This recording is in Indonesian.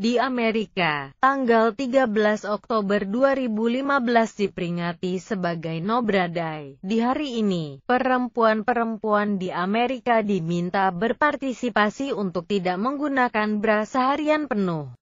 di Amerika. Tanggal 13 Oktober 2015 diperingati sebagai Nobra Day. Di hari ini, perempuan-perempuan di Amerika diminta berpartisipasi untuk tidak menggunakan bra seharian penuh.